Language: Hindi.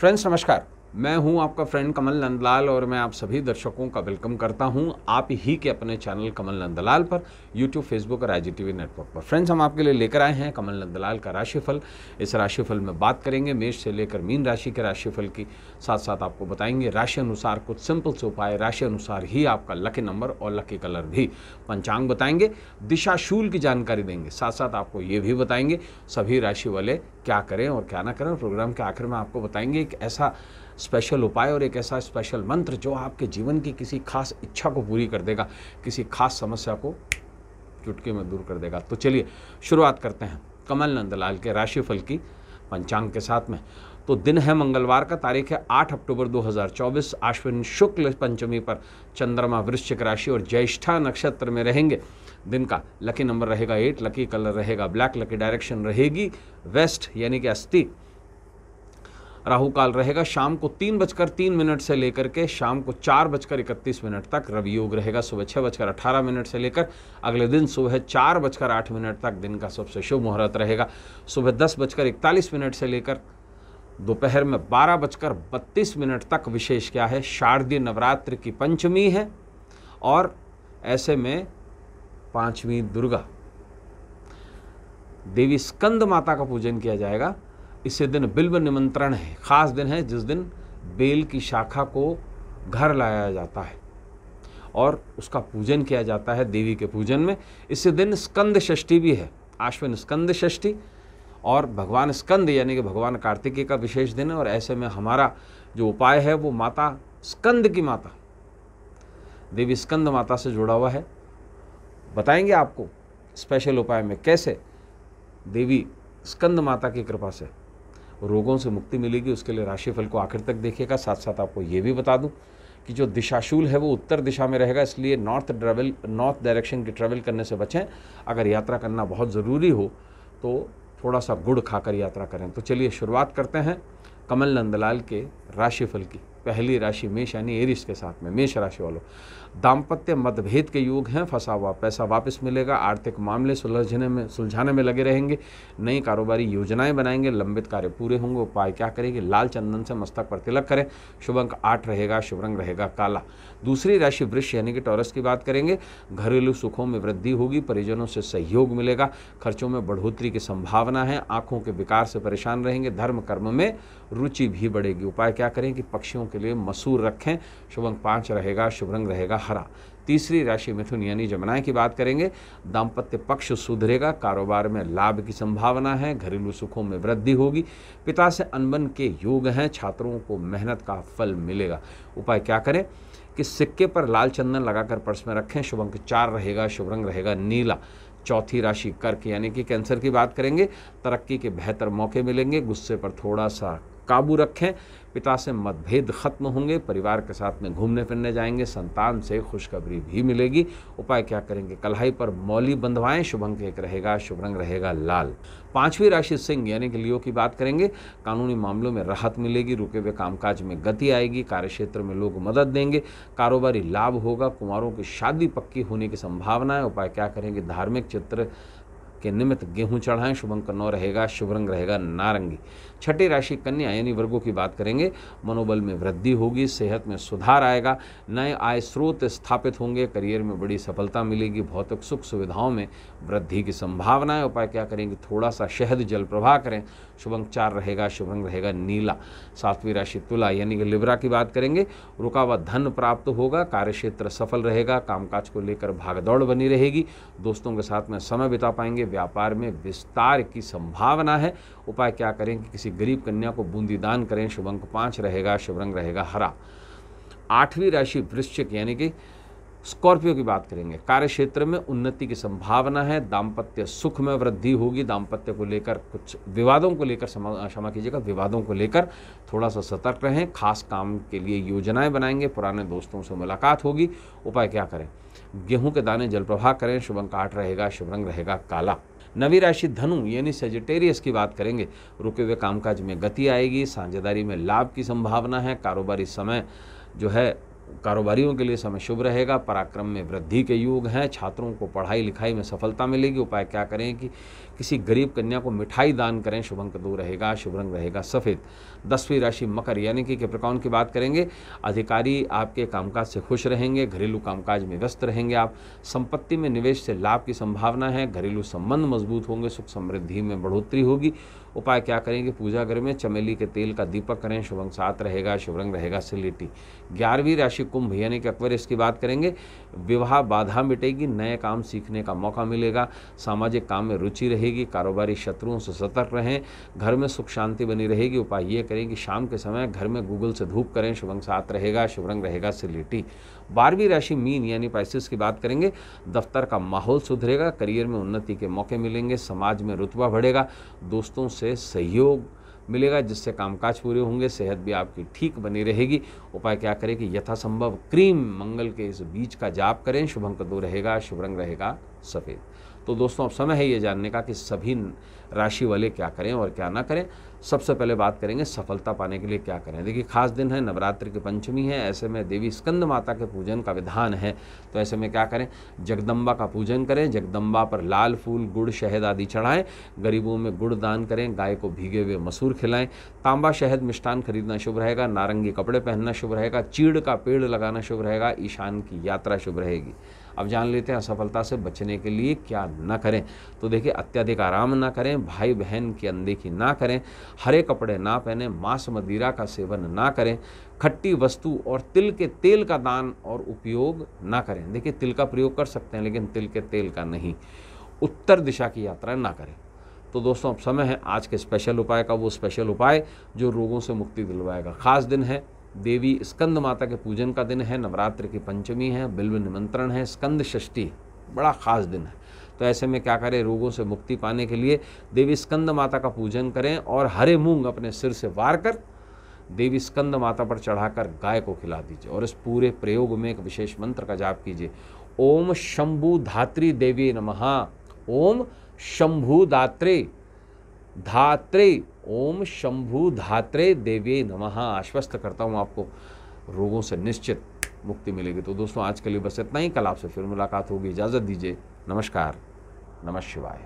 फ्रेंड्स नमस्कार मैं हूं आपका फ्रेंड कमल नंदलाल और मैं आप सभी दर्शकों का वेलकम करता हूं आप ही के अपने चैनल कमल नंदलाल पर यूट्यूब फेसबुक और आई नेटवर्क पर फ्रेंड्स हम आपके लिए लेकर आए हैं कमल नंदलाल का राशिफल इस राशिफल में बात करेंगे मेष से लेकर मीन राशि के राशिफल की साथ साथ आपको बताएंगे राशि अनुसार कुछ सिंपल से उपाय राशि अनुसार ही आपका लकी नंबर और लकी कलर भी पंचांग बताएंगे दिशा शूल की जानकारी देंगे साथ साथ आपको ये भी बताएंगे सभी राशि वाले क्या करें और क्या ना करें प्रोग्राम के आखिर में आपको बताएंगे एक ऐसा स्पेशल उपाय और एक ऐसा स्पेशल मंत्र जो आपके जीवन की किसी खास इच्छा को पूरी कर देगा किसी खास समस्या को चुटकी में दूर कर देगा तो चलिए शुरुआत करते हैं कमल नंदलाल के राशिफल की पंचांग के साथ में तो दिन है मंगलवार का तारीख है 8 अक्टूबर 2024 आश्विन शुक्ल पंचमी पर चंद्रमा वृश्चिक राशि और ज्येष्ठा नक्षत्र में रहेंगे दिन का लकी नंबर रहेगा एट लकी कलर रहेगा ब्लैक लकी डायरेक्शन रहेगी वेस्ट यानी कि अस्थि राहु काल रहेगा शाम को तीन बजकर तीन मिनट से लेकर के शाम को चार बजकर इकतीस मिनट तक रवि योग रहेगा सुबह छः बजकर अठारह मिनट से लेकर अगले दिन सुबह चार बजकर आठ मिनट तक दिन का सबसे शुभ मुहूर्त रहेगा सुबह दस बजकर इकतालीस मिनट से लेकर दोपहर में बारह बजकर बत्तीस मिनट तक विशेष क्या है शारदीय नवरात्र की पंचमी है और ऐसे में पाँचवीं दुर्गा देवी स्कंद माता का पूजन किया जाएगा इसे दिन बिल्व निमंत्रण है ख़ास दिन है जिस दिन बेल की शाखा को घर लाया जाता है और उसका पूजन किया जाता है देवी के पूजन में इस दिन स्कंद षष्ठी भी है आश्विन स्कंद षष्ठी और भगवान स्कंद यानी कि भगवान कार्तिकेय का विशेष दिन है और ऐसे में हमारा जो उपाय है वो माता स्कंद की माता देवी स्कंद माता से जुड़ा हुआ है बताएंगे आपको स्पेशल उपाय में कैसे देवी स्कंद माता की कृपा से रोगों से मुक्ति मिलेगी उसके लिए राशिफल को आखिर तक देखिएगा साथ साथ आपको ये भी बता दूँ कि जो दिशाशूल है वो उत्तर दिशा में रहेगा इसलिए नॉर्थ ट्रेवल नॉर्थ डायरेक्शन की ट्रेवल करने से बचें अगर यात्रा करना बहुत ज़रूरी हो तो थोड़ा सा गुड़ खाकर यात्रा करें तो चलिए शुरुआत करते हैं कमल नंदलाल के राशिफल की पहली राशि मेष यानी एरिस के साथ में मेष राशि वालों दाम्पत्य मतभेद के योग हैं फंसा हुआ पैसा वापस मिलेगा आर्थिक मामले सुलझने में सुलझाने में लगे रहेंगे नई कारोबारी योजनाएं बनाएंगे लंबित कार्य पूरे होंगे उपाय क्या करेंगे लाल चंदन से मस्तक पर तिलक करें शुभ अंक आठ रहेगा शुभ रंग रहेगा काला दूसरी राशि वृक्ष यानी कि टॉरस की बात करेंगे घरेलू सुखों में वृद्धि होगी परिजनों से सहयोग मिलेगा खर्चों में बढ़ोतरी की संभावना है आंखों के विकार से परेशान रहेंगे धर्म कर्म में रुचि भी बढ़ेगी उपाय क्या करें कि पक्षियों के लिए मसूर रखें शुभ अंक पाँच रहेगा शुभ रंग रहेगा हरा तीसरी राशि मिथुन यानी जमुनाए की बात करेंगे दाम्पत्य पक्ष सुधरेगा कारोबार में लाभ की संभावना है घरेलू सुखों में वृद्धि होगी पिता से अनबन के योग हैं छात्रों को मेहनत का फल मिलेगा उपाय क्या करें कि सिक्के पर लाल चंदन लगाकर पर्स में रखें शुभ अंक चार रहेगा शुभ रंग रहेगा नीला चौथी राशि कर्क यानी कि कैंसर की बात करेंगे तरक्की के बेहतर मौके मिलेंगे गुस्से पर थोड़ा सा काबू रखें पिता से मतभेद खत्म होंगे परिवार के साथ में घूमने फिरने जाएंगे संतान से खुशखबरी भी मिलेगी उपाय क्या करेंगे कलाई पर मौली बंधवाएं शुभ अंक एक रहेगा शुभ रंग रहेगा लाल पांचवी राशि सिंह यानी कि लियो की बात करेंगे कानूनी मामलों में राहत मिलेगी रुके हुए कामकाज में गति आएगी कार्यक्षेत्र में लोग मदद देंगे कारोबारी लाभ होगा कुमारों की शादी पक्की होने की संभावना है उपाय क्या करेंगे धार्मिक चित्र के निमित्त गेहूं चढ़ाएं शुभ अंक नौ रहेगा शुभ रंग रहेगा नारंगी छठी राशि कन्या यानी वर्गों की बात करेंगे मनोबल में वृद्धि होगी सेहत में सुधार आएगा नए आय स्रोत स्थापित होंगे करियर में बड़ी सफलता मिलेगी भौतिक सुख सुविधाओं में वृद्धि की संभावना है उपाय क्या करेंगे थोड़ा सा शहद जल प्रवाह करें शुभ अंक चार रहेगा शुभ रंग रहेगा नीला सातवीं राशि तुला यानी कि लिब्रा की बात करेंगे रुका हुआ धन प्राप्त होगा कार्य क्षेत्र सफल रहेगा कामकाज को लेकर भागदौड़ बनी रहेगी दोस्तों के साथ में समय बिता पाएंगे व्यापार में विस्तार की संभावना है उपाय क्या करें कि किसी गरीब कन्या को बूंदी दान करें शुभ अंक पाँच रहेगा शुभ रंग रहेगा हरा आठवीं राशि वृश्चिक यानी कि स्कॉर्पियो की बात करेंगे कार्य क्षेत्र में उन्नति की संभावना है दाम्पत्य सुख में वृद्धि होगी दाम्पत्य को लेकर कुछ विवादों को लेकर क्षमा कीजिएगा विवादों को लेकर थोड़ा सा सतर्क रहें खास काम के लिए योजनाएं बनाएंगे पुराने दोस्तों से मुलाकात होगी उपाय क्या करें गेहूं के दाने जलप्रभा करें शुभ अंक आठ रहेगा शुभ रंग रहेगा काला नवी राशि धनु यानी सेजिटेरियस की बात करेंगे रुके हुए कामकाज में गति आएगी साझेदारी में लाभ की संभावना है कारोबारी समय जो है कारोबारियों के लिए समय शुभ रहेगा पराक्रम में वृद्धि के योग हैं छात्रों को पढ़ाई लिखाई में सफलता मिलेगी उपाय क्या करें कि किसी गरीब कन्या को मिठाई दान करें शुभ अंक दो रहेगा शुभ रंग रहेगा सफ़ेद दसवीं राशि मकर यानी कि कैप्रिकॉन की बात करेंगे अधिकारी आपके कामकाज से खुश रहेंगे घरेलू कामकाज में व्यस्त रहेंगे आप संपत्ति में निवेश से लाभ की संभावना है घरेलू संबंध मजबूत होंगे सुख समृद्धि में बढ़ोतरी होगी उपाय क्या करेंगे पूजा घर में चमेली के तेल का दीपक करें शुभ अंक सात रहेगा शुभ रंग रहेगा सिलिटी ग्यारहवीं राशि राशि कुंभ यानी कि एक्वेरियस की बात करेंगे विवाह बाधा मिटेगी नए काम सीखने का मौका मिलेगा सामाजिक काम में रुचि रहेगी कारोबारी शत्रुओं से सतर्क रहें घर में सुख शांति बनी रहेगी उपाय ये करें कि शाम के समय घर में गूगल से धूप करें शुभंग साथ रहेगा शुभ रंग रहेगा सिलिटी बारहवीं राशि मीन यानी पाइसिस की बात करेंगे दफ्तर का माहौल सुधरेगा करियर में उन्नति के मौके मिलेंगे समाज में रुतबा बढ़ेगा दोस्तों से सहयोग मिलेगा जिससे कामकाज पूरे होंगे सेहत भी आपकी ठीक बनी रहेगी उपाय क्या करें कि यथासंभव क्रीम मंगल के इस बीज का जाप करें शुभ अंक दो रहेगा शुभ रंग रहेगा सफ़ेद तो दोस्तों अब समय है ये जानने का कि सभी राशि वाले क्या करें और क्या ना करें सबसे पहले बात करेंगे सफलता पाने के लिए क्या करें देखिए खास दिन है नवरात्र की पंचमी है ऐसे में देवी स्कंद माता के पूजन का विधान है तो ऐसे में क्या करें जगदम्बा का पूजन करें जगदम्बा पर लाल फूल गुड़ शहद आदि चढ़ाएं गरीबों में गुड़ दान करें गाय को भीगे हुए मसूर खिलाएं तांबा शहद मिष्ठान खरीदना शुभ रहेगा नारंगी कपड़े पहनना शुभ रहेगा चीड़ का पेड़ लगाना शुभ रहेगा ईशान की यात्रा शुभ रहेगी अब जान लेते हैं असफलता से बचने के लिए क्या ना करें तो देखिए अत्यधिक आराम ना करें भाई बहन की अनदेखी ना करें हरे कपड़े ना पहने मांस मदिरा का सेवन ना करें खट्टी वस्तु और तिल के तेल का दान और उपयोग ना करें देखिए तिल का प्रयोग कर सकते हैं लेकिन तिल के तेल का नहीं उत्तर दिशा की यात्रा ना करें तो दोस्तों अब समय है आज के स्पेशल उपाय का वो स्पेशल उपाय जो रोगों से मुक्ति दिलवाएगा खास दिन है देवी स्कंद माता के पूजन का दिन है नवरात्र की पंचमी है बिल्व निमंत्रण है स्कंद षष्ठी बड़ा खास दिन है तो ऐसे में क्या करें रोगों से मुक्ति पाने के लिए देवी स्कंद माता का पूजन करें और हरे मूंग अपने सिर से वार कर देवी स्कंद माता पर चढ़ाकर गाय को खिला दीजिए और इस पूरे प्रयोग में एक विशेष मंत्र का जाप कीजिए ओम शंभु धात्री देवी नमः ओम शंभु दात्रे धात्रे ओम शंभु धात्रे देवी नमः आश्वस्त करता हूँ आपको रोगों से निश्चित मुक्ति मिलेगी तो दोस्तों आज के लिए बस इतना ही कल आपसे फिर मुलाकात होगी इजाज़त दीजिए नमस्कार नमः शिवाय